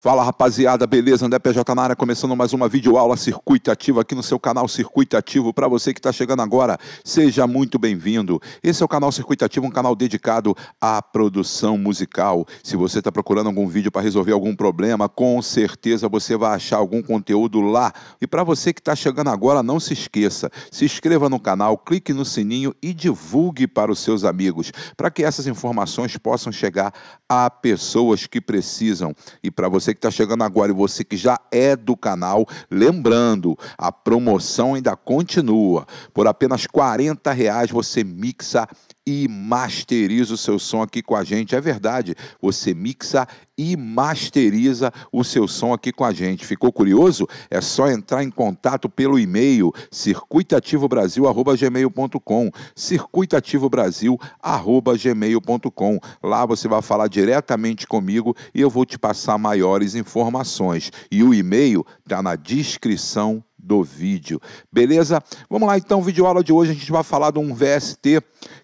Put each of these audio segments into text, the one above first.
Fala rapaziada, beleza? André PJ na área, começando mais uma videoaula Circuito Ativo aqui no seu canal Circuito Ativo. Para você que está chegando agora, seja muito bem-vindo. Esse é o canal Circuito Ativo, um canal dedicado à produção musical. Se você está procurando algum vídeo para resolver algum problema, com certeza você vai achar algum conteúdo lá. E para você que está chegando agora, não se esqueça, se inscreva no canal, clique no sininho e divulgue para os seus amigos, para que essas informações possam chegar a pessoas que precisam. E para você você que está chegando agora e você que já é do canal, lembrando, a promoção ainda continua. Por apenas R$ reais você mixa e masteriza o seu som aqui com a gente. É verdade, você mixa e masteriza o seu som aqui com a gente. Ficou curioso? É só entrar em contato pelo e-mail circuitativobrasil@gmail.com, circuitativobrasil@gmail.com. Lá você vai falar diretamente comigo e eu vou te passar maiores informações. E o e-mail está na descrição do vídeo. Beleza? Vamos lá então, vídeo aula de hoje a gente vai falar de um VST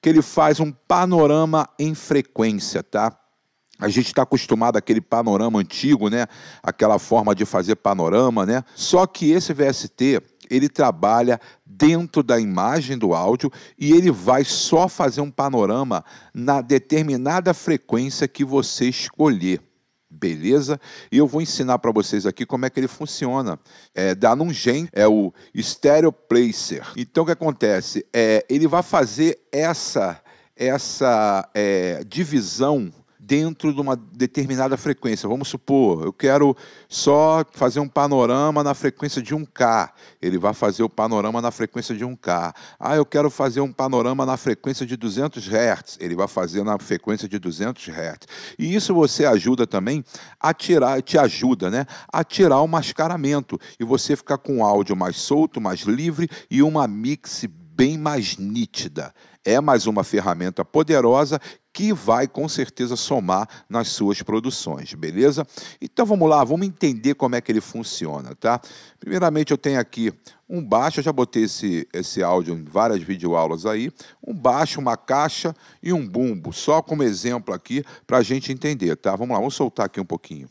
que ele faz um panorama em frequência, tá? A gente está acostumado àquele panorama antigo, né? Aquela forma de fazer panorama, né? Só que esse VST ele trabalha dentro da imagem do áudio e ele vai só fazer um panorama na determinada frequência que você escolher. Beleza? E eu vou ensinar para vocês aqui como é que ele funciona. É, dá num gen, é o Stereo Placer. Então o que acontece? É, ele vai fazer essa, essa é, divisão dentro de uma determinada frequência. Vamos supor, eu quero só fazer um panorama na frequência de 1K. Ele vai fazer o panorama na frequência de 1K. Ah, eu quero fazer um panorama na frequência de 200 Hz. Ele vai fazer na frequência de 200 Hz. E isso você ajuda também a tirar, te ajuda, né, a tirar o mascaramento e você ficar com o áudio mais solto, mais livre e uma mix bem mais nítida. É mais uma ferramenta poderosa que vai com certeza somar nas suas produções, beleza? Então vamos lá, vamos entender como é que ele funciona, tá? Primeiramente eu tenho aqui um baixo, eu já botei esse, esse áudio em várias videoaulas aí, um baixo, uma caixa e um bumbo, só como exemplo aqui para a gente entender, tá? Vamos lá, vamos soltar aqui um pouquinho.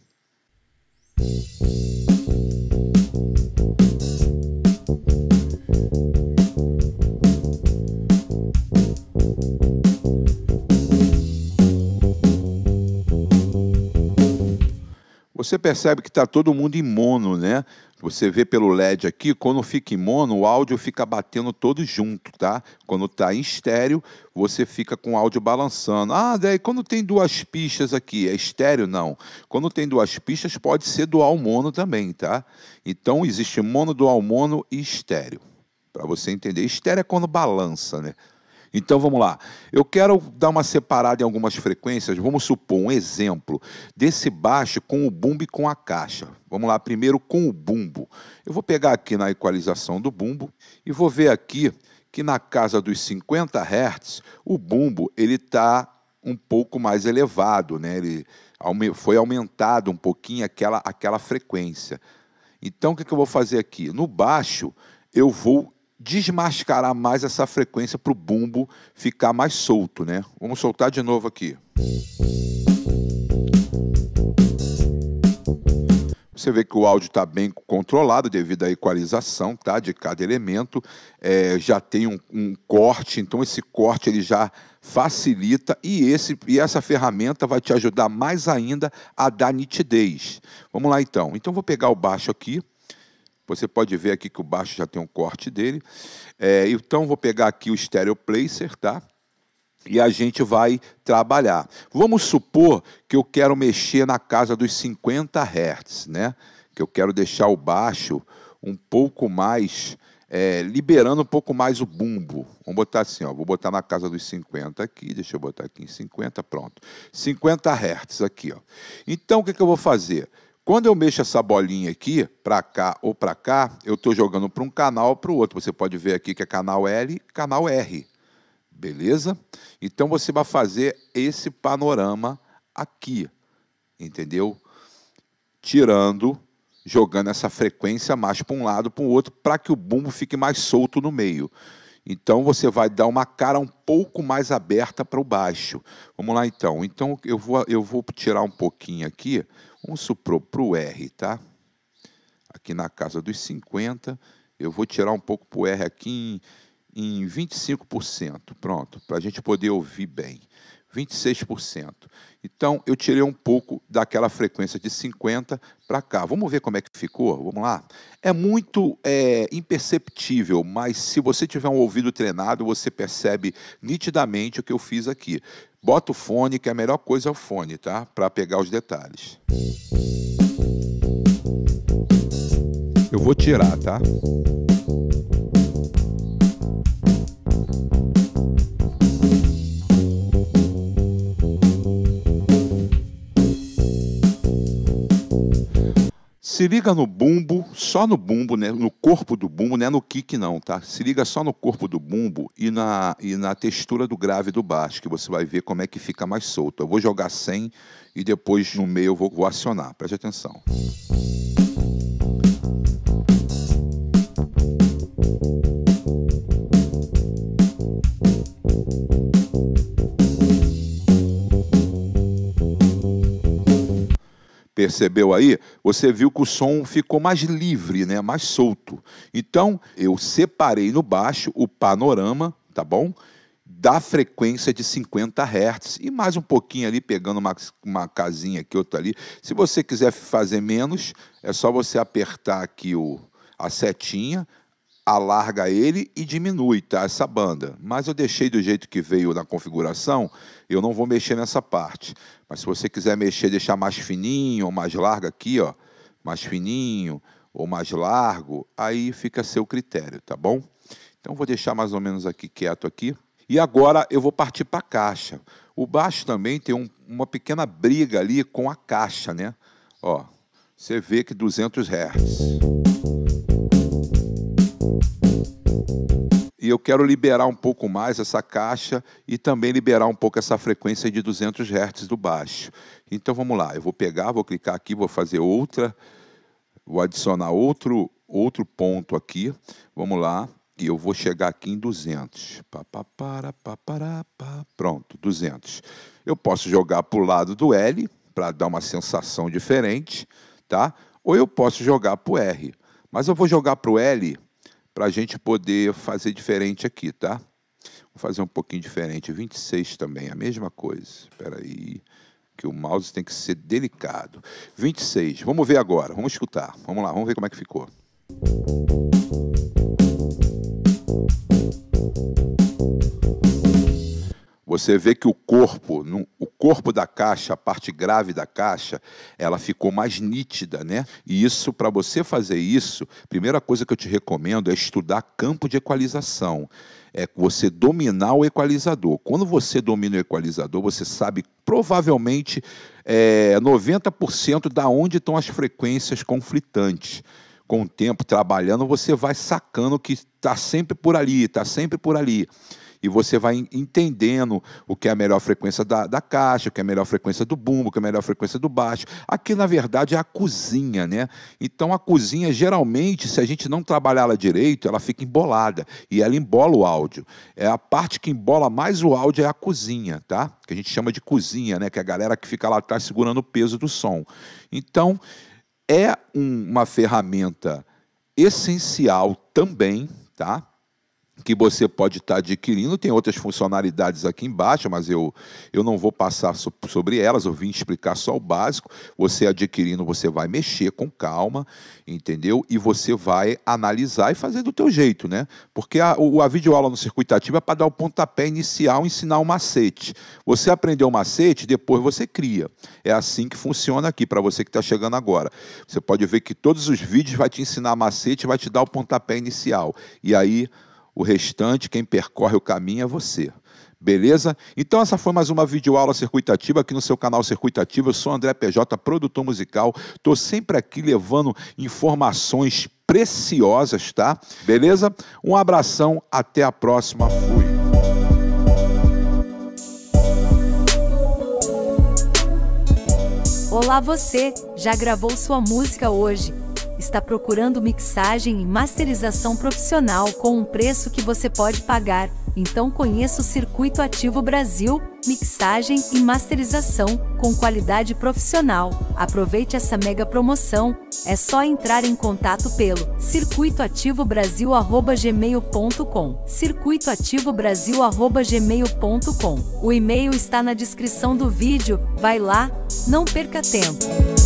Música Você percebe que está todo mundo em mono, né? Você vê pelo LED aqui, quando fica em mono, o áudio fica batendo todo junto, tá? Quando está em estéreo, você fica com o áudio balançando. Ah, daí quando tem duas pistas aqui, é estéreo? Não. Quando tem duas pistas, pode ser dual mono também, tá? Então, existe mono, dual mono e estéreo. Para você entender, estéreo é quando balança, né? Então vamos lá. Eu quero dar uma separada em algumas frequências. Vamos supor um exemplo desse baixo com o bumbo e com a caixa. Vamos lá, primeiro com o bumbo. Eu vou pegar aqui na equalização do bumbo e vou ver aqui que na casa dos 50 Hz, o bumbo ele está um pouco mais elevado, né? Ele foi aumentado um pouquinho aquela, aquela frequência. Então o que, que eu vou fazer aqui? No baixo eu vou desmascarar mais essa frequência para o bumbo ficar mais solto, né? Vamos soltar de novo aqui. Você vê que o áudio está bem controlado devido à equalização tá, de cada elemento. É, já tem um, um, corte, então esse corte ele já facilita e, esse, e essa ferramenta vai te ajudar mais ainda a dar nitidez. Vamos lá então. Então vou pegar o baixo aqui. Você pode ver aqui que o baixo já tem um corte dele. É, então, vou pegar aqui o Stereo Placer, tá? E a gente vai trabalhar. Vamos supor que eu quero mexer na casa dos 50 Hz, né? Que eu quero deixar o baixo um pouco mais... É, liberando um pouco mais o bumbo. Vamos botar assim, ó, vou botar na casa dos 50 aqui, deixa eu botar aqui em 50, pronto. 50 Hz aqui. Ó. Então, o que, que eu vou fazer? Quando eu mexo essa bolinha aqui, para cá ou para cá, eu estou jogando para um canal ou para o outro. Você pode ver aqui que é canal L, canal R. Beleza? Então você vai fazer esse panorama aqui, entendeu? Tirando, jogando essa frequência mais para um lado, para o outro, para que o bumbo fique mais solto no meio. Então você vai dar uma cara um pouco mais aberta para o baixo. Vamos lá então. Então eu vou, eu vou tirar um pouquinho aqui um supro para o R, tá? Aqui na casa dos 50, eu vou tirar um pouco para o R aqui em, em 25%, pronto, para a gente poder ouvir bem. 26%. Então, eu tirei um pouco daquela frequência de 50 para cá. Vamos ver como é que ficou? Vamos lá? É muito é, imperceptível, mas se você tiver um ouvido treinado, você percebe nitidamente o que eu fiz aqui. Bota o fone, que a melhor coisa é o fone, tá? Para pegar os detalhes. Eu vou tirar, tá? Se liga no bumbo, só no bumbo, né? no corpo do bumbo, não é no kick não, tá? Se liga só no corpo do bumbo e na, e na textura do grave do baixo, que você vai ver como é que fica mais solto. Eu vou jogar sem e depois no meio eu vou, vou acionar, preste atenção. Música Percebeu aí? Você viu que o som ficou mais livre, né? mais solto. Então, eu separei no baixo o panorama, tá bom? Da frequência de 50 Hz e mais um pouquinho ali, pegando uma, uma casinha aqui, outra ali. Se você quiser fazer menos, é só você apertar aqui o, a setinha, alarga ele e diminui tá, essa banda. Mas eu deixei do jeito que veio na configuração, eu não vou mexer nessa parte. Mas se você quiser mexer, deixar mais fininho ou mais largo aqui, ó, mais fininho ou mais largo, aí fica a seu critério, tá bom? Então vou deixar mais ou menos aqui quieto aqui. E agora eu vou partir para a caixa. O baixo também tem um, uma pequena briga ali com a caixa, né? Ó, você vê que 200 Hz. E eu quero liberar um pouco mais essa caixa e também liberar um pouco essa frequência de 200 Hz do baixo. Então vamos lá, eu vou pegar, vou clicar aqui, vou fazer outra, vou adicionar outro, outro ponto aqui. Vamos lá, e eu vou chegar aqui em 200. Pá, pá, para, pá, para, pá. Pronto, 200. Eu posso jogar para o lado do L, para dar uma sensação diferente, tá? Ou eu posso jogar para o R. Mas eu vou jogar para o L para a gente poder fazer diferente aqui, tá? Vou fazer um pouquinho diferente. 26 também, a mesma coisa. Espera aí, que o mouse tem que ser delicado. 26, vamos ver agora, vamos escutar. Vamos lá, vamos ver como é que ficou. Você vê que o corpo não corpo da caixa, a parte grave da caixa, ela ficou mais nítida, né? E isso, para você fazer isso, primeira coisa que eu te recomendo é estudar campo de equalização. É você dominar o equalizador. Quando você domina o equalizador, você sabe provavelmente é, eh, 90% da onde estão as frequências conflitantes com o tempo trabalhando, você vai sacando que está sempre por ali, está sempre por ali e você vai entendendo o que é a melhor frequência da, da caixa, o que é a melhor frequência do bumbo, o que é a melhor frequência do baixo. Aqui, na verdade, é a cozinha, né? Então, a cozinha, geralmente, se a gente não trabalhar ela direito, ela fica embolada e ela embola o áudio. É a parte que embola mais o áudio é a cozinha, tá? Que a gente chama de cozinha, né? Que é a galera que fica lá atrás segurando o peso do som. Então, é um, uma ferramenta essencial também, tá? que você pode estar tá adquirindo. Tem outras funcionalidades aqui embaixo, mas eu, eu não vou passar so, sobre elas, eu vim explicar só o básico. Você adquirindo, você vai mexer com calma, entendeu? E você vai analisar e fazer do teu jeito, né? Porque a, o, a videoaula no circuito ativo é para dar o pontapé inicial, ensinar o macete. Você aprendeu o macete, depois você cria. É assim que funciona aqui, para você que está chegando agora. Você pode ver que todos os vídeos vai te ensinar macete, vai te dar o pontapé inicial. E aí o restante, quem percorre o caminho é você. Beleza? Então essa foi mais uma videoaula circuitativa aqui no seu canal Circuitativa. Eu sou André PJ, produtor musical. Tô sempre aqui levando informações preciosas, tá? Beleza? Um abração, até a próxima. Fui. Olá você, já gravou sua música hoje? está procurando mixagem e masterização profissional com um preço que você pode pagar, então conheça o Circuito Ativo Brasil, mixagem e masterização com qualidade profissional. Aproveite essa mega promoção. É só entrar em contato pelo circuitoativobrasil@gmail.com. circuitoativobrasil@gmail.com. O e-mail está na descrição do vídeo. Vai lá, não perca tempo.